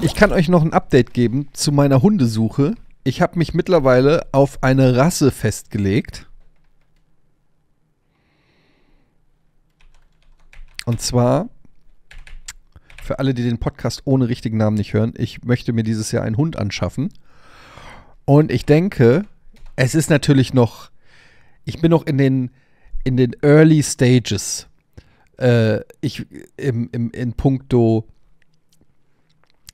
Ich kann euch noch ein Update geben zu meiner Hundesuche. Ich habe mich mittlerweile auf eine Rasse festgelegt. Und zwar, für alle, die den Podcast ohne richtigen Namen nicht hören, ich möchte mir dieses Jahr einen Hund anschaffen. Und ich denke, es ist natürlich noch, ich bin noch in den, in den Early Stages äh, ich im, im, in puncto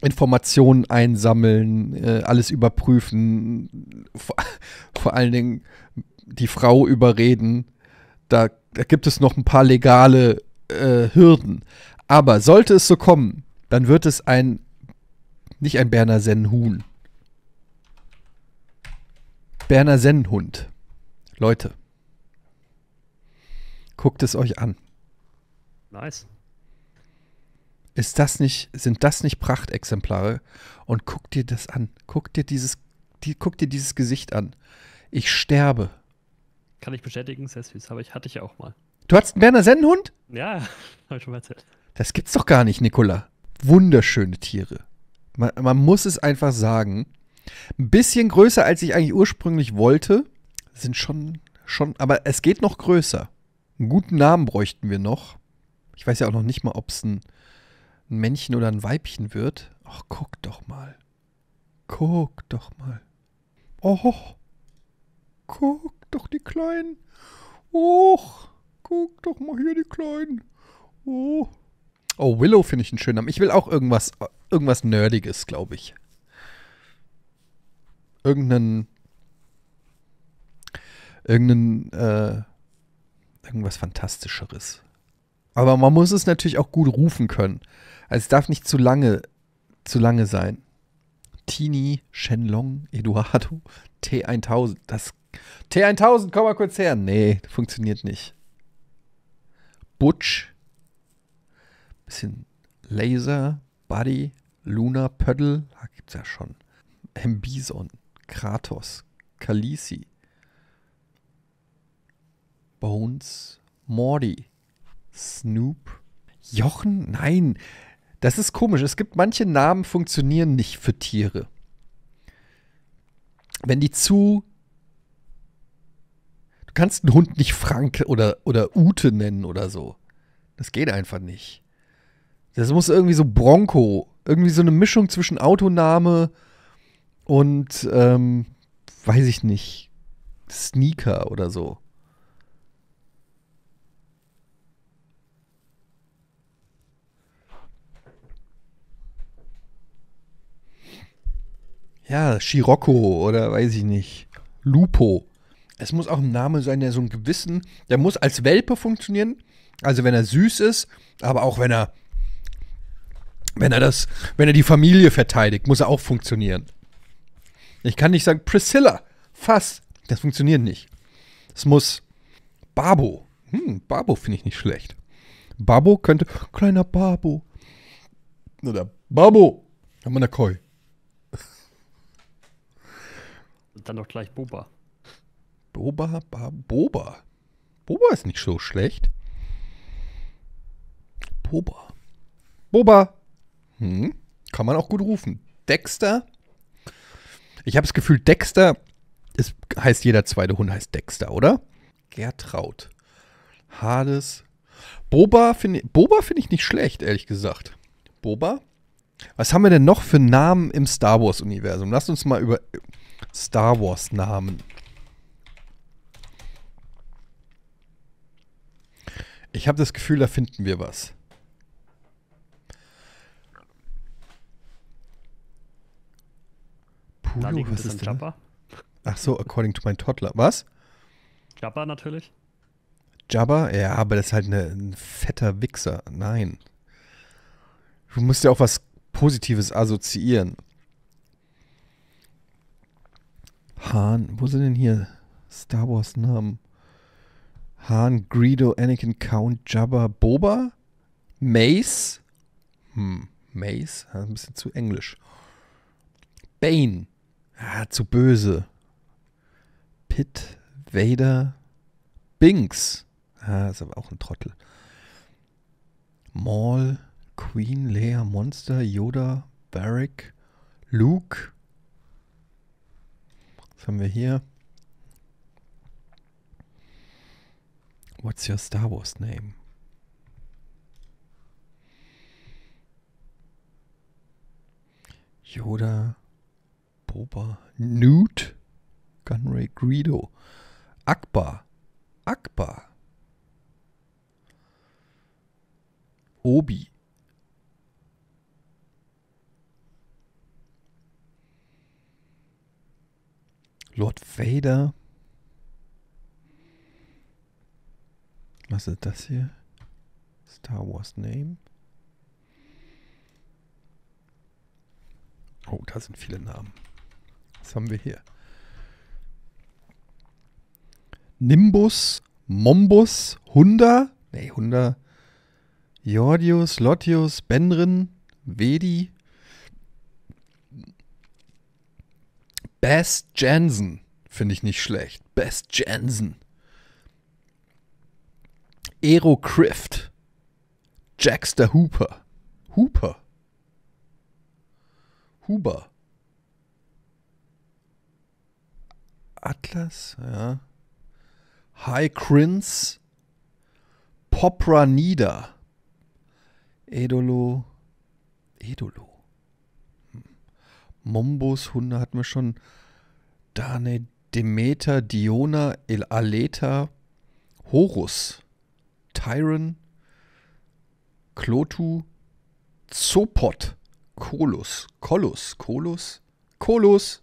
Informationen einsammeln, äh, alles überprüfen, vor, vor, allen Dingen die Frau überreden. Da, da gibt es noch ein paar legale äh, Hürden. Aber sollte es so kommen, dann wird es ein, nicht ein Berner Sennhuhn. Berner Sennhund. Leute, guckt es euch an. Nice. Ist das nicht, sind das nicht Prachtexemplare? Und guck dir das an. Guck dir dieses, die, guck dir dieses Gesicht an. Ich sterbe. Kann ich bestätigen, sehr süß, aber ich hatte ich ja auch mal. Du hattest einen Berner Sennenhund? Ja, habe ich schon mal erzählt. Das gibt's doch gar nicht, Nicola. Wunderschöne Tiere. Man, man muss es einfach sagen. Ein bisschen größer, als ich eigentlich ursprünglich wollte. Sind schon, schon, aber es geht noch größer. Einen guten Namen bräuchten wir noch. Ich weiß ja auch noch nicht mal, ob es ein, ein Männchen oder ein Weibchen wird. Ach, guck doch mal. Guck doch mal. Oh, guck doch die Kleinen. Och, guck doch mal hier die Kleinen. Oh. Oh, Willow finde ich einen schönen Namen. Ich will auch irgendwas, irgendwas Nerdiges, glaube ich. Irgendeinen. Irgendeinen. Äh, irgendwas Fantastischeres. Aber man muss es natürlich auch gut rufen können. Also es darf nicht zu lange, zu lange sein. Tini, Shenlong, Eduardo, T1000. Das T1000, komm mal kurz her. Nee, funktioniert nicht. Butch. Bisschen Laser, Buddy, Luna, Pöddel. Da gibt's ja schon. Mbison, Kratos, Kalisi, Bones, Morty. Snoop. Jochen? Nein. Das ist komisch. Es gibt manche Namen, funktionieren nicht für Tiere. Wenn die zu. Du kannst einen Hund nicht Frank oder, oder Ute nennen oder so. Das geht einfach nicht. Das muss irgendwie so Bronco. Irgendwie so eine Mischung zwischen Autoname und, ähm, weiß ich nicht, Sneaker oder so. ja, Scirocco oder weiß ich nicht, Lupo. Es muss auch ein Name sein, der so einen gewissen, der muss als Welpe funktionieren. Also wenn er süß ist, aber auch wenn er, wenn er das, wenn er die Familie verteidigt, muss er auch funktionieren. Ich kann nicht sagen Priscilla, Fass, das funktioniert nicht. Es muss Babo. Hm, Babo finde ich nicht schlecht. Babo könnte, kleiner Babo. Oder Babo, haben wir eine Koi. dann doch gleich Boba. Boba, Boba. Boba ist nicht so schlecht. Boba. Boba. Hm. Kann man auch gut rufen. Dexter. Ich habe das Gefühl, Dexter ist, heißt jeder zweite Hund heißt Dexter, oder? Gertraud. Hades. Boba finde Boba finde ich nicht schlecht, ehrlich gesagt. Boba? Was haben wir denn noch für Namen im Star Wars Universum? Lass uns mal über Star Wars-Namen. Ich habe das Gefühl, da finden wir was. Pulu, was ist denn? Jabba. Ach so, according to my toddler. Was? Jabba natürlich. Jabba? Ja, aber das ist halt eine, ein fetter Wichser. Nein. Du musst ja auch was Positives assoziieren. Han, wo sind denn hier Star Wars Namen? Han, Greedo, Anakin, Count, Jabba, Boba, Mace. Hm, Mace, ein bisschen zu englisch. Bane, ah, zu böse. Pitt, Vader, Binks, ah, ist aber auch ein Trottel. Maul, Queen, Leia, Monster, Yoda, Barrick, Luke, was haben wir hier? What's your Star Wars name? Yoda, Boba, Newt, Gunray Greedo, Akbar, Akbar, Obi, Lord Vader. Was ist das hier? Star Wars Name. Oh, da sind viele Namen. Was haben wir hier? Nimbus, Mombus, Hunda. Nee, Hunda. Jordius, Lotius, Benrin, Vedi, Best Jansen finde ich nicht schlecht. Best Jansen. Aero Crift. Jackster Hooper. Hooper. Huber. Atlas, ja. High Crins. Popra Nida. Edolo. Edolo. Mombus, Hunde hatten wir schon. Dane, Demeter, Diona, El Aleta, Horus, Tyron, Klotu, Zopot, Kolus, Kolus, Kolus, Kolus,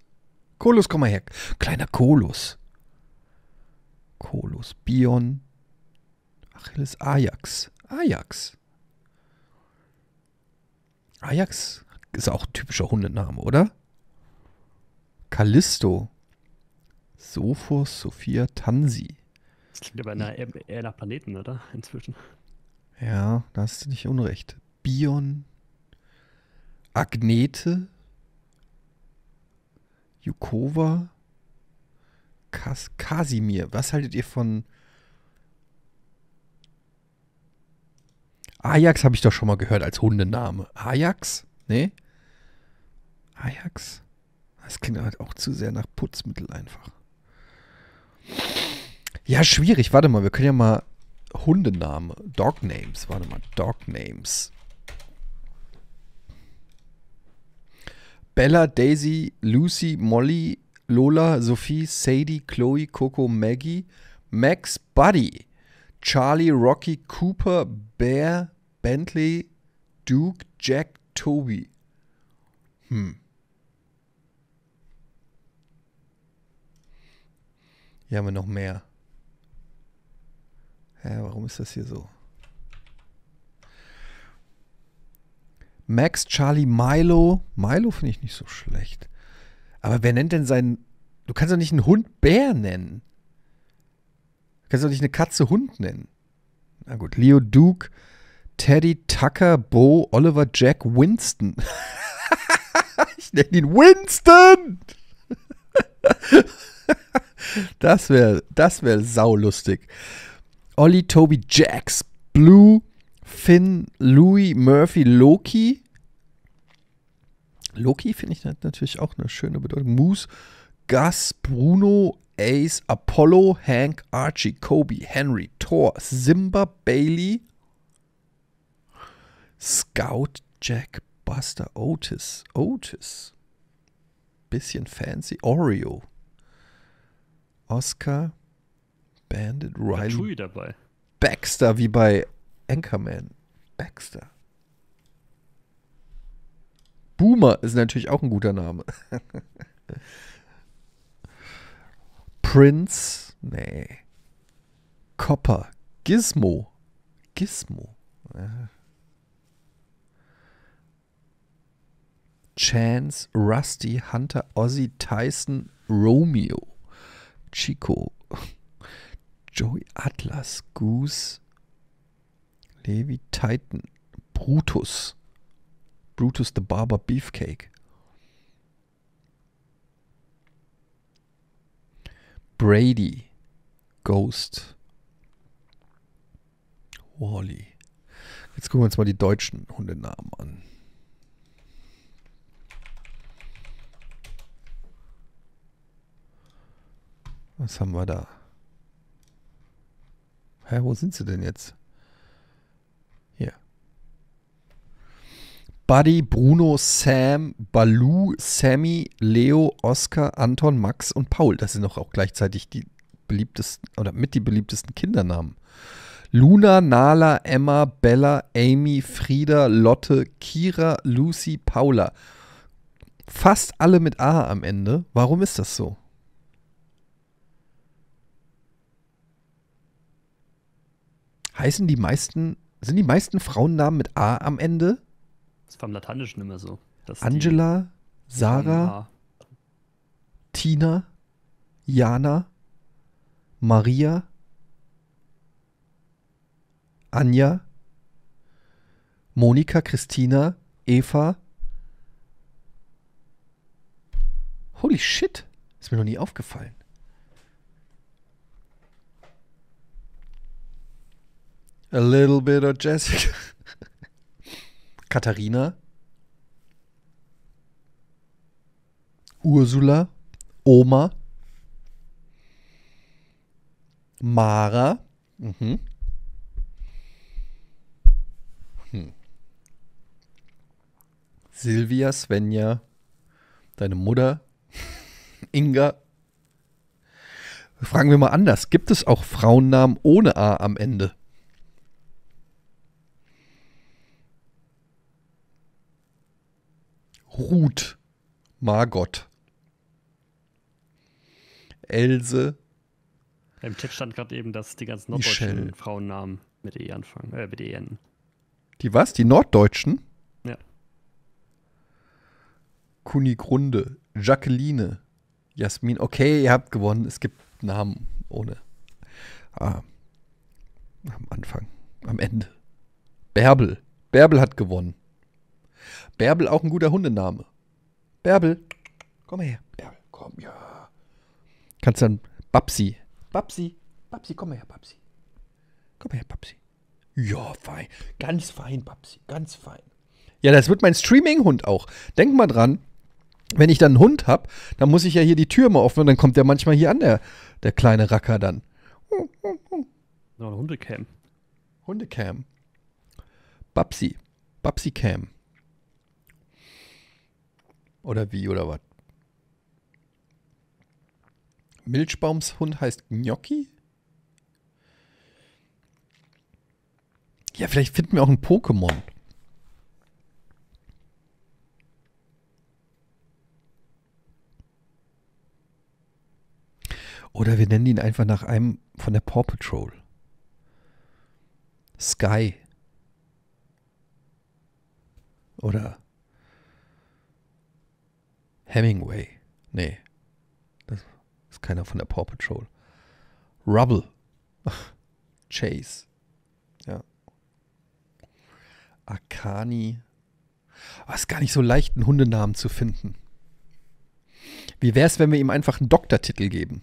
Kolus, komm mal her. Kleiner Kolus. Kolus, Bion, Achilles, Ajax, Ajax. Ajax ist auch ein typischer Hundename, oder? Callisto. Sophos, Sophia, Tansi. Das klingt aber nach, eher nach Planeten, oder? Inzwischen. Ja, da hast du nicht unrecht. Bion, Agnete, Jukova, Kas Kasimir. Was haltet ihr von Ajax habe ich doch schon mal gehört als Hundename. Ajax? Nee? Ajax? Das klingt halt auch zu sehr nach Putzmittel einfach. Ja, schwierig. Warte mal, wir können ja mal Hundename, Dognames, Warte mal, Dognames. Bella, Daisy, Lucy, Molly, Lola, Sophie, Sadie, Chloe, Coco, Maggie, Max, Buddy, Charlie, Rocky, Cooper, Bear, Bentley, Duke, Jack, Tobi. Hm. Hier haben wir noch mehr. Hä, warum ist das hier so? Max, Charlie, Milo. Milo finde ich nicht so schlecht. Aber wer nennt denn seinen. Du kannst doch nicht einen Hund Bär nennen. Du kannst doch nicht eine Katze Hund nennen. Na gut, Leo Duke, Teddy Tucker, Bo, Oliver, Jack, Winston. ich nenne ihn Winston! das wäre das wär saulustig. Olli, Toby, Jax, Blue, Finn, Louis, Murphy, Loki. Loki finde ich natürlich auch eine schöne Bedeutung. Moose, Gus, Bruno, Ace, Apollo, Hank, Archie, Kobe, Henry, Thor, Simba, Bailey, Scout Jack Buster Otis. Otis. Bisschen fancy. Oreo. Oscar. Bandit Riley. Chewie dabei. Baxter wie bei Anchorman. Baxter. Boomer ist natürlich auch ein guter Name. Prince. Nee. Copper. Gizmo. Gizmo. Ja. Ah. Chance, Rusty, Hunter, Ozzy, Tyson, Romeo, Chico, Joey Atlas, Goose, Levi Titan, Brutus, Brutus the Barber Beefcake, Brady, Ghost, Wally. Jetzt gucken wir uns mal die deutschen Hundenamen an. Was haben wir da? Hä, wo sind sie denn jetzt? Hier. Buddy, Bruno, Sam, Balu, Sammy, Leo, Oscar, Anton, Max und Paul. Das sind doch auch gleichzeitig die beliebtesten oder mit die beliebtesten Kindernamen. Luna, Nala, Emma, Bella, Amy, Frieda, Lotte, Kira, Lucy, Paula. Fast alle mit A am Ende. Warum ist das so? Heißen die meisten, sind die meisten Frauennamen mit A am Ende? Das ist vom Lateinischen immer so. Angela, Sarah, Tina, Jana, Maria, Anja, Monika, Christina, Eva. Holy shit, ist mir noch nie aufgefallen. A little bit of Jessica. Katharina. Ursula. Oma. Mara. Mhm. Hm. Silvia, Svenja, deine Mutter, Inga. Fragen wir mal anders. Gibt es auch Frauennamen ohne A am Ende? Ruth, Margot, Else. Im Chat stand gerade eben, dass die ganzen norddeutschen Michelle. Frauennamen mit E anfangen, äh, mit E enden. Die was? Die norddeutschen? Ja. Kunigrunde, Jacqueline, Jasmin. Okay, ihr habt gewonnen. Es gibt Namen ohne. Ah. Am Anfang. Am Ende. Bärbel. Bärbel hat gewonnen. Bärbel auch ein guter Hundename. Bärbel, komm her. Bärbel, komm, ja. Kannst dann Babsi. Babsi, Babsi, komm her, Babsi. Komm her, Babsi. Ja, fein. Ganz fein, Babsi. Ganz fein. Ja, das wird mein Streaming-Hund auch. Denk mal dran, wenn ich dann einen Hund habe, dann muss ich ja hier die Tür mal öffnen und dann kommt der manchmal hier an, der, der kleine Racker dann. So Hundecam. Hundecam. Babsi. Babsi-Cam. Oder wie oder was? Milchbaumshund heißt Gnocchi? Ja, vielleicht finden wir auch ein Pokémon. Oder wir nennen ihn einfach nach einem von der Paw Patrol. Sky. Oder Hemingway. Nee. Das ist keiner von der Paw Patrol. Rubble. Chase. Ja. Akani. Oh, ah, ist gar nicht so leicht, einen Hundenamen zu finden. Wie wäre es, wenn wir ihm einfach einen Doktortitel geben?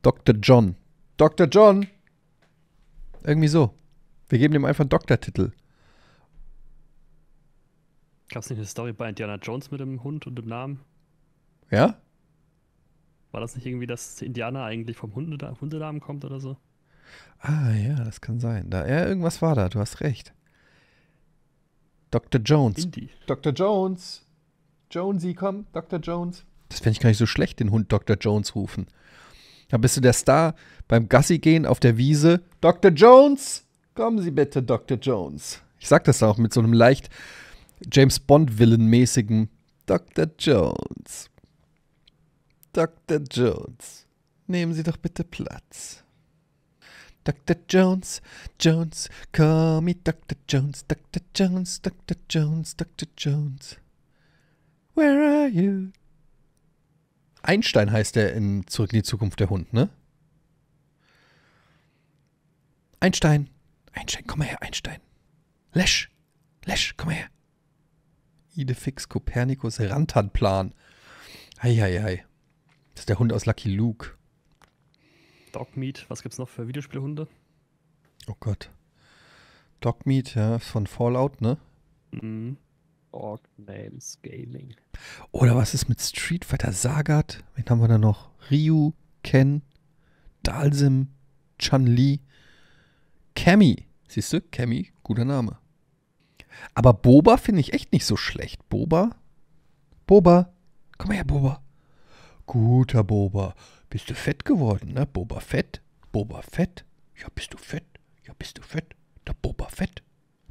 Dr. John. Dr. John! Irgendwie so. Wir geben ihm einfach einen Doktortitel. Gab es nicht eine Story bei Indiana Jones mit dem Hund und dem Namen? Ja? War das nicht irgendwie, dass Indiana eigentlich vom Hundeda Hundenamen kommt oder so? Ah ja, das kann sein. Da, ja, irgendwas war da, du hast recht. Dr. Jones. Indie. Dr. Jones. Jonesy, komm, Dr. Jones. Das fände ich gar nicht so schlecht, den Hund Dr. Jones rufen. Da bist du der Star beim Gassi gehen auf der Wiese. Dr. Jones, kommen Sie bitte, Dr. Jones. Ich sag das auch mit so einem leicht James bond villenmäßigen Dr. Jones. Dr. Jones, nehmen Sie doch bitte Platz. Dr. Jones, Jones, call me Dr. Jones, Dr. Jones, Dr. Jones, Dr. Jones. Where are you? Einstein heißt er in Zurück in die Zukunft der Hund, ne? Einstein, Einstein, komm mal her, Einstein. Lesch, Lesch, komm mal her. Idefix Copernicus Rantanplan. Eieiei. Das ist der Hund aus Lucky Luke. Dogmeat, was gibt's noch für Videospielhunde? Oh Gott. Dogmeat, ja, von Fallout, ne? Mhm. Org Names Gaming. Oder was ist mit Street Fighter Sagat? Wen haben wir da noch? Ryu, Ken, Dalsim, Chun-Li, Cammy. Siehst du? Cammy, guter Name. Aber Boba finde ich echt nicht so schlecht. Boba? Boba? Komm her, Boba. Guter Boba. Bist du fett geworden, ne? Boba Fett? Boba Fett? Ja, bist du fett? Ja, bist du fett? Der Boba Fett.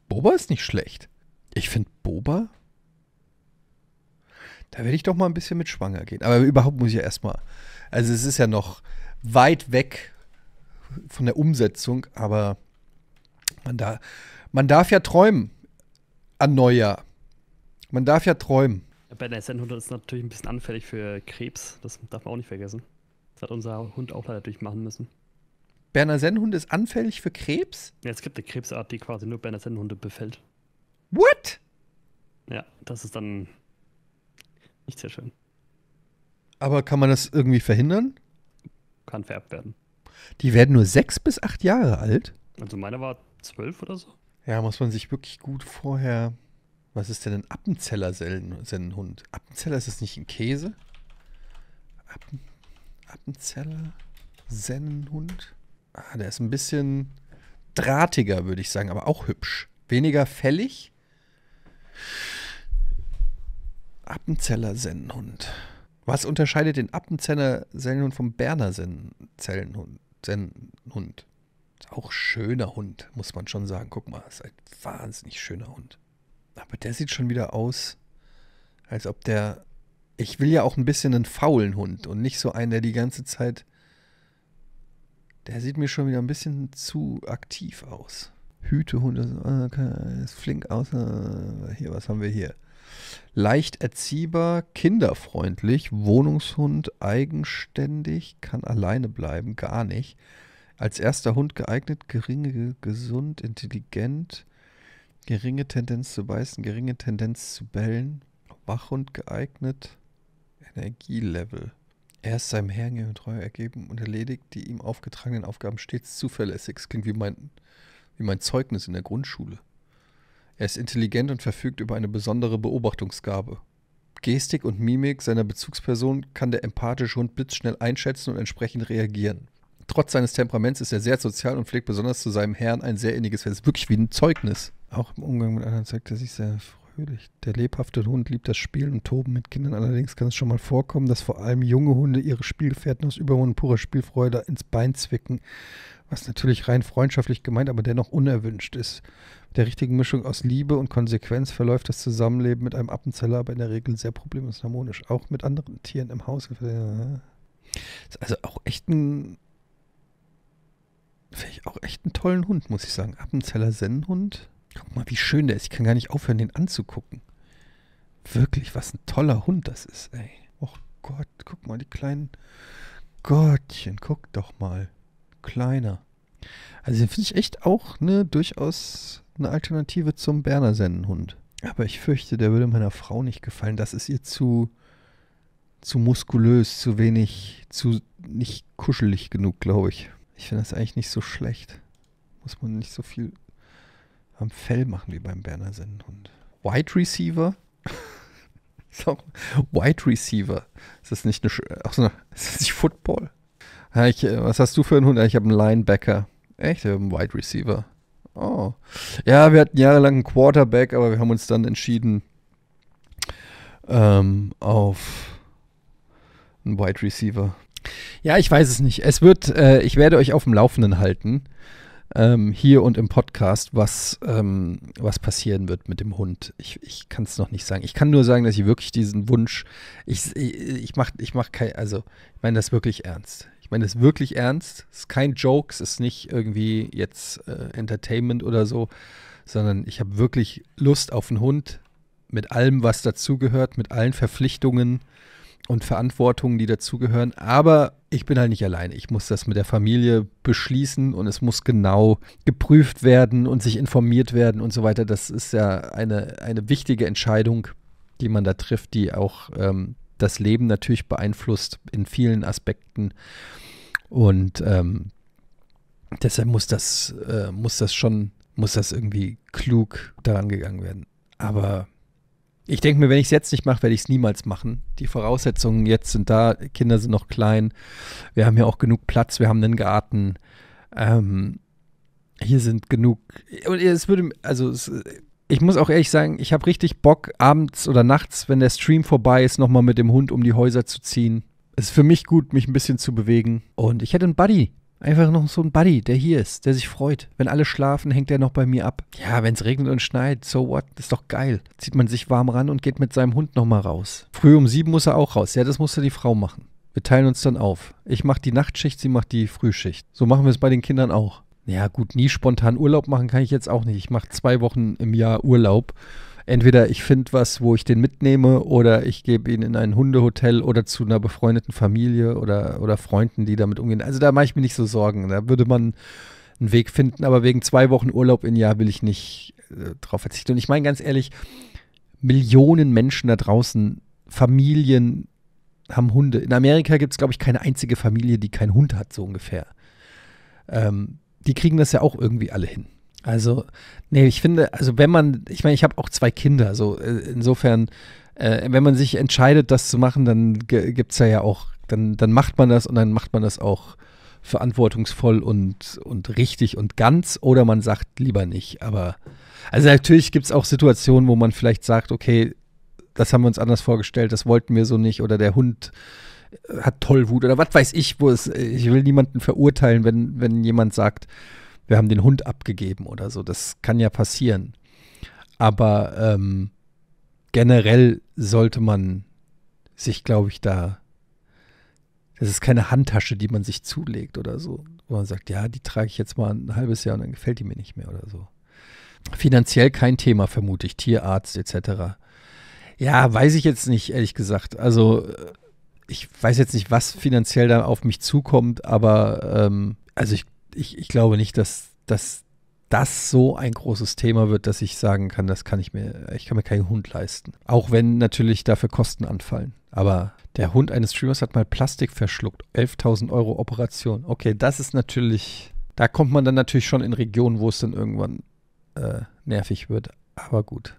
Boba ist nicht schlecht. Ich finde Boba. Da werde ich doch mal ein bisschen mit schwanger gehen. Aber überhaupt muss ich ja erstmal. Also, es ist ja noch weit weg von der Umsetzung, aber man, da, man darf ja träumen an Neujahr. Man darf ja träumen. Bei der Sennhund ist natürlich ein bisschen anfällig für Krebs. Das darf man auch nicht vergessen. Das hat unser Hund auch leider durchmachen müssen. Berner Sennhund ist anfällig für Krebs? Ja, es gibt eine Krebsart, die quasi nur Berner Sennhunde befällt. What? Ja, das ist dann nicht sehr schön. Aber kann man das irgendwie verhindern? Kann vererbt werden. Die werden nur sechs bis acht Jahre alt? Also meine war zwölf oder so. Ja, muss man sich wirklich gut vorher. Was ist denn ein Appenzeller-Sennenhund? Appenzeller ist das nicht ein Käse? Appen, Appenzeller-Sennenhund? Ah, der ist ein bisschen drahtiger, würde ich sagen, aber auch hübsch. Weniger fällig. Appenzeller-Sennenhund. Was unterscheidet den Appenzeller-Sennenhund vom Berner Sennenhund? Sennenhund? halt auch schöner Hund, muss man schon sagen. Guck mal, ist ein wahnsinnig schöner Hund. Aber der sieht schon wieder aus, als ob der. Ich will ja auch ein bisschen einen faulen Hund und nicht so einen, der die ganze Zeit. Der sieht mir schon wieder ein bisschen zu aktiv aus. Hütehund ah, ist flink aus. Ah, hier, was haben wir hier? Leicht erziehbar, kinderfreundlich, Wohnungshund, eigenständig, kann alleine bleiben, gar nicht. Als erster Hund geeignet, geringe, gesund, intelligent, geringe Tendenz zu beißen, geringe Tendenz zu bellen. Wachhund geeignet, Energielevel. Er ist seinem Herrn treu ergeben und erledigt die ihm aufgetragenen Aufgaben stets zuverlässig. Das klingt wie mein, wie mein Zeugnis in der Grundschule. Er ist intelligent und verfügt über eine besondere Beobachtungsgabe. Gestik und Mimik seiner Bezugsperson kann der empathische Hund blitzschnell einschätzen und entsprechend reagieren. Trotz seines Temperaments ist er sehr sozial und pflegt besonders zu seinem Herrn ein sehr inniges Verhältnis. Wirklich wie ein Zeugnis. Auch im Umgang mit anderen zeigt er sich sehr fröhlich. Der lebhafte Hund liebt das Spielen und Toben mit Kindern. Allerdings kann es schon mal vorkommen, dass vor allem junge Hunde ihre Spielgefährten aus Übermund purer Spielfreude ins Bein zwicken. Was natürlich rein freundschaftlich gemeint, aber dennoch unerwünscht ist. Mit der richtigen Mischung aus Liebe und Konsequenz verläuft das Zusammenleben mit einem Appenzeller aber in der Regel sehr problemlos harmonisch. Auch mit anderen Tieren im Haus. Also auch echt ein finde ich auch echt einen tollen Hund, muss ich sagen. Appenzeller Sennenhund. Guck mal, wie schön der ist. Ich kann gar nicht aufhören, den anzugucken. Wirklich, was ein toller Hund das ist, ey. Och Gott, guck mal, die kleinen Gottchen, guck doch mal. Kleiner. Also den finde ich echt auch ne, durchaus eine Alternative zum Berner Sennenhund. Aber ich fürchte, der würde meiner Frau nicht gefallen. Das ist ihr zu, zu muskulös, zu wenig, zu nicht kuschelig genug, glaube ich. Ich finde das eigentlich nicht so schlecht. Muss man nicht so viel am Fell machen wie beim Bernersen. Und Wide Receiver. Wide Receiver. Ist das nicht eine. Sch Ach ist das nicht Football? Ich, äh, was hast du für einen Hund? Ich habe einen Linebacker. Echt? Ich habe einen Wide Receiver. Oh. Ja, wir hatten jahrelang einen Quarterback, aber wir haben uns dann entschieden, ähm, auf einen Wide Receiver ja, ich weiß es nicht. Es wird, äh, ich werde euch auf dem Laufenden halten, ähm, hier und im Podcast, was, ähm, was passieren wird mit dem Hund. Ich, ich kann es noch nicht sagen. Ich kann nur sagen, dass ich wirklich diesen Wunsch, ich, ich, ich mache ich mach kein, also ich meine das wirklich ernst. Ich meine das wirklich ernst. Es ist kein Joke, es ist nicht irgendwie jetzt äh, Entertainment oder so, sondern ich habe wirklich Lust auf einen Hund mit allem, was dazugehört, mit allen Verpflichtungen und Verantwortungen, die dazugehören. Aber ich bin halt nicht allein. Ich muss das mit der Familie beschließen und es muss genau geprüft werden und sich informiert werden und so weiter. Das ist ja eine, eine wichtige Entscheidung, die man da trifft, die auch ähm, das Leben natürlich beeinflusst in vielen Aspekten. Und ähm, deshalb muss das, äh, muss das schon, muss das irgendwie klug daran gegangen werden. Aber ich denke mir, wenn ich es jetzt nicht mache, werde ich es niemals machen. Die Voraussetzungen jetzt sind da, Kinder sind noch klein, wir haben ja auch genug Platz, wir haben einen Garten, ähm, hier sind genug. Und es würde, also es, ich muss auch ehrlich sagen, ich habe richtig Bock, abends oder nachts, wenn der Stream vorbei ist, nochmal mit dem Hund um die Häuser zu ziehen. Es ist für mich gut, mich ein bisschen zu bewegen. Und ich hätte einen Buddy, Einfach noch so ein Buddy, der hier ist, der sich freut. Wenn alle schlafen, hängt er noch bei mir ab. Ja, wenn es regnet und schneit, so what, ist doch geil. Zieht man sich warm ran und geht mit seinem Hund nochmal raus. Früh um sieben muss er auch raus. Ja, das musste die Frau machen. Wir teilen uns dann auf. Ich mach die Nachtschicht, sie macht die Frühschicht. So machen wir es bei den Kindern auch. Ja, gut, nie spontan Urlaub machen kann ich jetzt auch nicht. Ich mach zwei Wochen im Jahr Urlaub entweder ich finde was, wo ich den mitnehme, oder ich gebe ihn in ein Hundehotel oder zu einer befreundeten Familie oder, oder Freunden, die damit umgehen. Also da mache ich mir nicht so Sorgen. Da würde man einen Weg finden, aber wegen zwei Wochen Urlaub im Jahr will ich nicht äh, drauf verzichten. Und ich meine ganz ehrlich, Millionen Menschen da draußen, Familien haben Hunde. In Amerika gibt es, glaube ich, keine einzige Familie, die keinen Hund hat, so ungefähr. Ähm, die kriegen das ja auch irgendwie alle hin. Also, nee, ich finde, also wenn man, ich meine, ich habe auch zwei Kinder, so äh, insofern, äh, wenn man sich entscheidet, das zu machen, dann gibt es ja, ja auch, dann, dann macht man das und dann macht man das auch verantwortungsvoll und, und richtig und ganz oder man sagt lieber nicht. Aber, also natürlich gibt es auch Situationen, wo man vielleicht sagt, okay, das haben wir uns anders vorgestellt, das wollten wir so nicht oder der Hund äh, hat Tollwut oder was weiß ich, wo es, ich will niemanden verurteilen, wenn, wenn jemand sagt, wir haben den Hund abgegeben oder so. Das kann ja passieren. Aber ähm, generell sollte man sich, glaube ich, da. Das ist keine Handtasche, die man sich zulegt oder so. Wo man sagt, ja, die trage ich jetzt mal ein halbes Jahr und dann gefällt die mir nicht mehr oder so. Finanziell kein Thema, vermute ich. Tierarzt etc. Ja, weiß ich jetzt nicht, ehrlich gesagt. Also, äh, ich weiß jetzt nicht, was finanziell da auf mich zukommt, aber ähm, also ich ich, ich glaube nicht, dass, dass das so ein großes Thema wird, dass ich sagen kann, das kann ich mir, ich kann mir keinen Hund leisten. Auch wenn natürlich dafür Kosten anfallen. Aber der Hund eines Streamers hat mal Plastik verschluckt. 11.000 Euro Operation. Okay, das ist natürlich, da kommt man dann natürlich schon in Regionen, wo es dann irgendwann äh, nervig wird. Aber gut.